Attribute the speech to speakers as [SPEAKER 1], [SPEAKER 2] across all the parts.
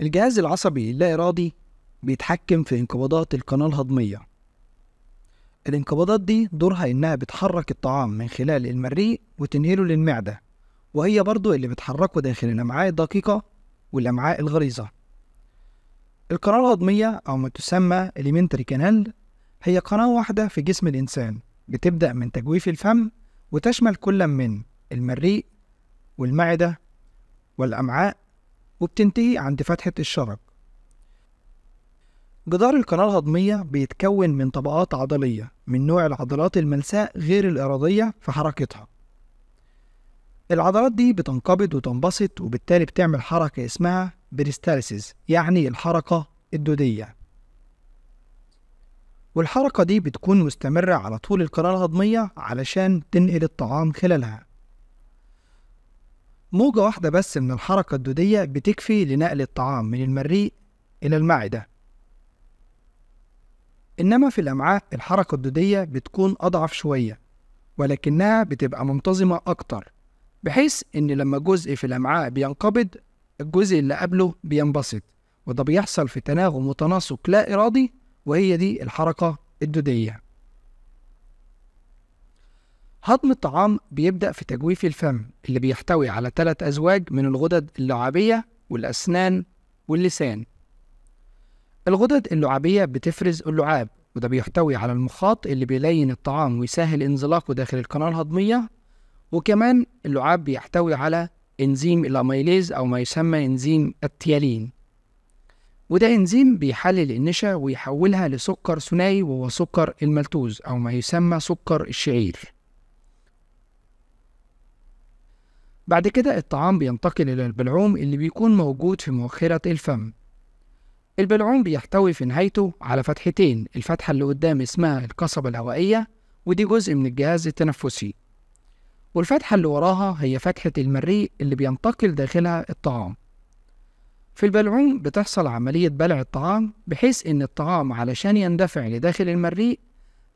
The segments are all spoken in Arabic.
[SPEAKER 1] الجهاز العصبي اللا إرادي بيتحكم في انقباضات القناة الهضمية الانقباضات دي دورها إنها بتحرك الطعام من خلال المريء وتنقله للمعدة وهي برضو اللي بتحركه داخل الأمعاء الدقيقة والأمعاء الغليظة القناة الهضمية أو ما تسمى إليمنتري كانال هي قناة واحدة في جسم الإنسان بتبدأ من تجويف الفم وتشمل كل من المريء والمعدة والأمعاء وبتنتهي عند فتحة الشرج جدار القناة الهضمية بيتكون من طبقات عضلية من نوع العضلات الملساء غير الإرادية في حركتها العضلات دي بتنقبض وتنبسط وبالتالي بتعمل حركة اسمها بريستالسيس يعني الحركة الدودية والحركة دي بتكون مستمرة على طول القناة الهضمية علشان تنقل الطعام خلالها موجة واحدة بس من الحركة الدودية بتكفي لنقل الطعام من المريء إلى المعدة إنما في الأمعاء الحركة الدودية بتكون أضعف شوية ولكنها بتبقى منتظمة أكتر بحيث إن لما جزء في الأمعاء بينقبض الجزء اللي قبله بينبسط وده بيحصل في تناغم وتناسق لا إرادي وهي دي الحركة الدودية هضم الطعام بيبدأ في تجويف الفم اللي بيحتوي على ثلاث أزواج من الغدد اللعابية والأسنان واللسان الغدد اللعابية بتفرز اللعاب وده بيحتوي على المخاط اللي بيلين الطعام ويسهل انزلاقه داخل القناة الهضمية وكمان اللعاب بيحتوي على إنزيم الأميليز أو ما يسمى إنزيم التيالين وده إنزيم بيحلل النشا ويحولها لسكر ثنائي وهو سكر الملتوز أو ما يسمى سكر الشعير بعد كده الطعام بينتقل إلى البلعوم اللي بيكون موجود في مؤخرة الفم البلعوم بيحتوي في نهايته على فتحتين الفتحة اللي قدام اسمها القصبة الهوائية ودي جزء من الجهاز التنفسي والفتحة اللي وراها هي فتحة المريء اللي بينتقل داخلها الطعام في البلعوم بتحصل عملية بلع الطعام بحيث إن الطعام علشان يندفع لداخل المريء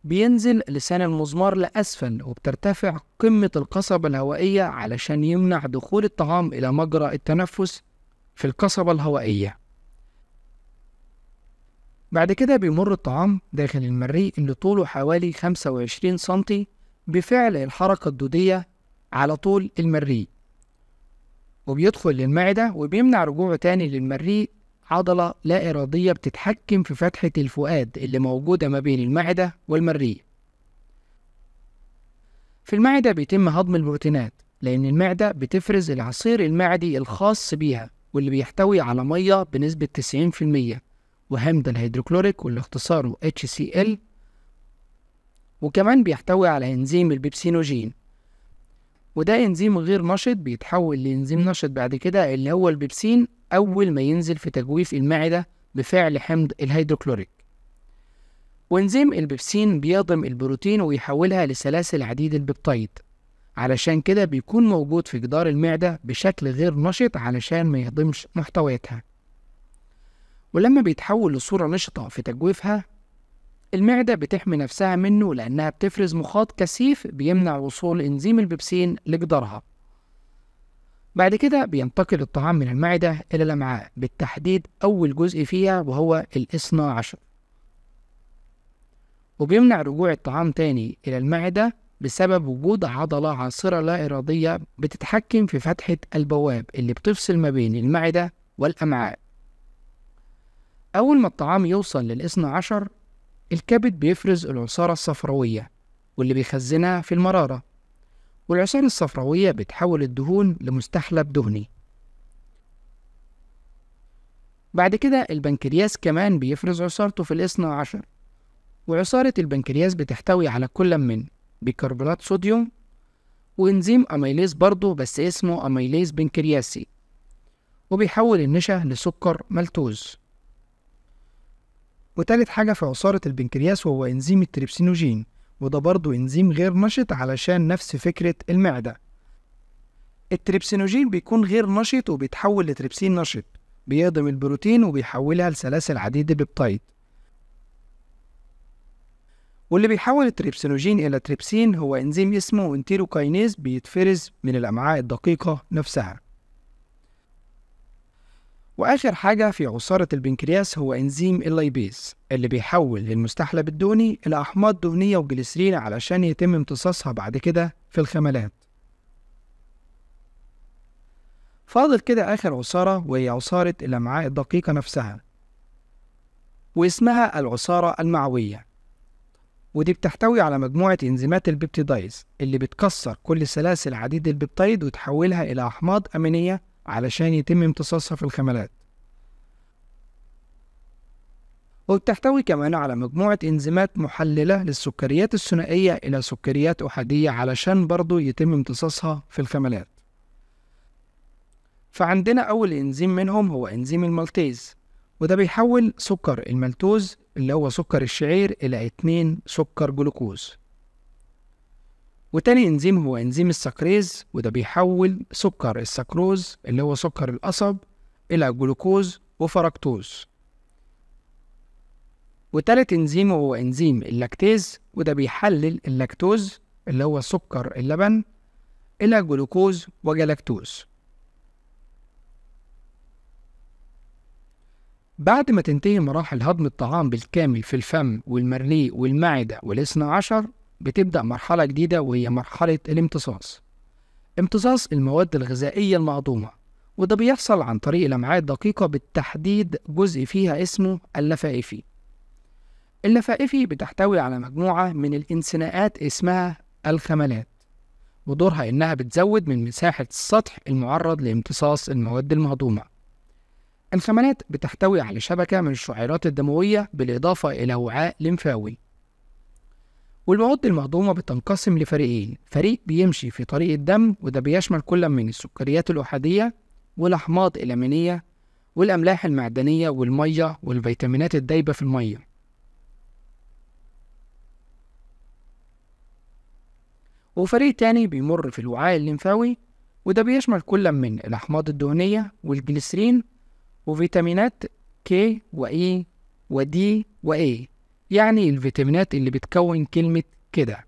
[SPEAKER 1] بينزل لسان المزمار لأسفل وبترتفع قمة القصبة الهوائية علشان يمنع دخول الطعام إلى مجرى التنفس في القصبة الهوائية بعد كده بيمر الطعام داخل المريء اللي طوله حوالي 25 سنتي بفعل الحركة الدودية على طول المريء وبيدخل للمعدة وبيمنع رجوعه تاني للمريء عضلة لا إرادية بتتحكم في فتحة الفؤاد اللي موجودة ما بين المعدة والمريء في المعدة بيتم هضم البروتينات لأن المعدة بتفرز العصير المعدي الخاص بيها واللي بيحتوي على مية بنسبة 90% وهمد الهيدروكلوريك واللي اختصاره HCl وكمان بيحتوي على إنزيم البيبسينوجين وده إنزيم غير نشط بيتحول لإنزيم نشط بعد كده اللي هو البيبسين أول ما ينزل في تجويف المعدة بفعل حمض الهيدروكلوريك وإنزيم البيبسين بيهضم البروتين ويحولها لسلاسل عديد البيبتايد علشان كده بيكون موجود في جدار المعدة بشكل غير نشط علشان ما يهضمش محتوياتها ولما بيتحول لصورة نشطة في تجويفها المعدة بتحمي نفسها منه لأنها بتفرز مخاط كثيف بيمنع وصول إنزيم البيبسين لجدارها بعد كده بينتقل الطعام من المعدة إلى الأمعاء بالتحديد أول جزء فيها وهو الاثنى عشر وبيمنع رجوع الطعام تاني إلى المعدة بسبب وجود عضلة عاصرة لا إرادية بتتحكم في فتحة البواب اللي بتفصل ما بين المعدة والأمعاء أول ما الطعام يوصل للإثنى عشر الكبد بيفرز العصارة الصفراوية واللي بيخزنها في المرارة والعصارة الصفراوية بتحول الدهون لمستحلب دهني بعد كده البنكرياس كمان بيفرز عصارته في الاثنى عشر وعصارة البنكرياس بتحتوي على كل من بيكربونات صوديوم وإنزيم أميليز برضه بس اسمه أميليز بنكرياسي وبيحول النشا لسكر ملتوز وتالت حاجة في عصارة البنكرياس وهو إنزيم التريبسينوجين وده برضه إنزيم غير نشط علشان نفس فكرة المعدة التريبسينوجين بيكون غير نشط وبيتحول لتريبسين نشط بيهضم البروتين وبيحولها لسلاسل عديدة بيبتايد واللي بيحول التريبسينوجين إلى تريبسين هو إنزيم اسمه انتيروكاينيز بيتفرز من الأمعاء الدقيقة نفسها وآخر حاجة في عصارة البنكرياس هو إنزيم اللايبيز اللي بيحول المستحلب الدهني إلى أحماض دهنية وجليسرين علشان يتم امتصاصها بعد كده في الخملات فاضل كده آخر عصارة وهي عصارة الأمعاء الدقيقة نفسها واسمها العصارة المعوية ودي بتحتوي على مجموعة إنزيمات البيبتيدايز اللي بتكسر كل سلاسل عديد البيبتايد وتحولها إلى أحماض أمينية علشان يتم امتصاصها في الخملات وبتحتوي كمان على مجموعة إنزيمات محللة للسكريات الثنائية إلى سكريات أحادية علشان برضو يتم امتصاصها في الخملات فعندنا أول إنزيم منهم هو إنزيم المالتيز وده بيحول سكر المالتوز اللي هو سكر الشعير إلى اتنين سكر جلوكوز وتاني انزيم هو انزيم السكريز وده بيحول سكر السكروز اللي هو سكر القصب الى جلوكوز وفركتوز وتالت انزيم هو انزيم اللاكتيز وده بيحلل اللاكتوز اللي هو سكر اللبن الى جلوكوز وجلاكتوز بعد ما تنتهي مراحل هضم الطعام بالكامل في الفم والمريء والمعدة والإثنى عشر بتبدأ مرحلة جديدة وهي مرحلة الامتصاص امتصاص المواد الغذائية المهضومة وده بيحصل عن طريق لمعات دقيقة بالتحديد جزء فيها اسمه اللفائفي اللفائفي بتحتوي على مجموعة من الانسناءات اسمها الخملات ودورها إنها بتزود من مساحة السطح المعرض لامتصاص المواد المهضومة الخملات بتحتوي على شبكة من الشعيرات الدموية بالإضافة إلى وعاء لمفاوي والمواد المهضومة بتنقسم لفريقين فريق بيمشي في طريق الدم وده بيشمل كل من السكريات الأحادية والأحماض الأمينية والأملاح المعدنية والمية والفيتامينات الدايبة في المية وفريق تاني بيمر في الوعاء الليمفاوي وده بيشمل كل من الأحماض الدهنية والجليسرين وفيتامينات K و E و D و A يعني الفيتامينات اللي بتكون كلمة كده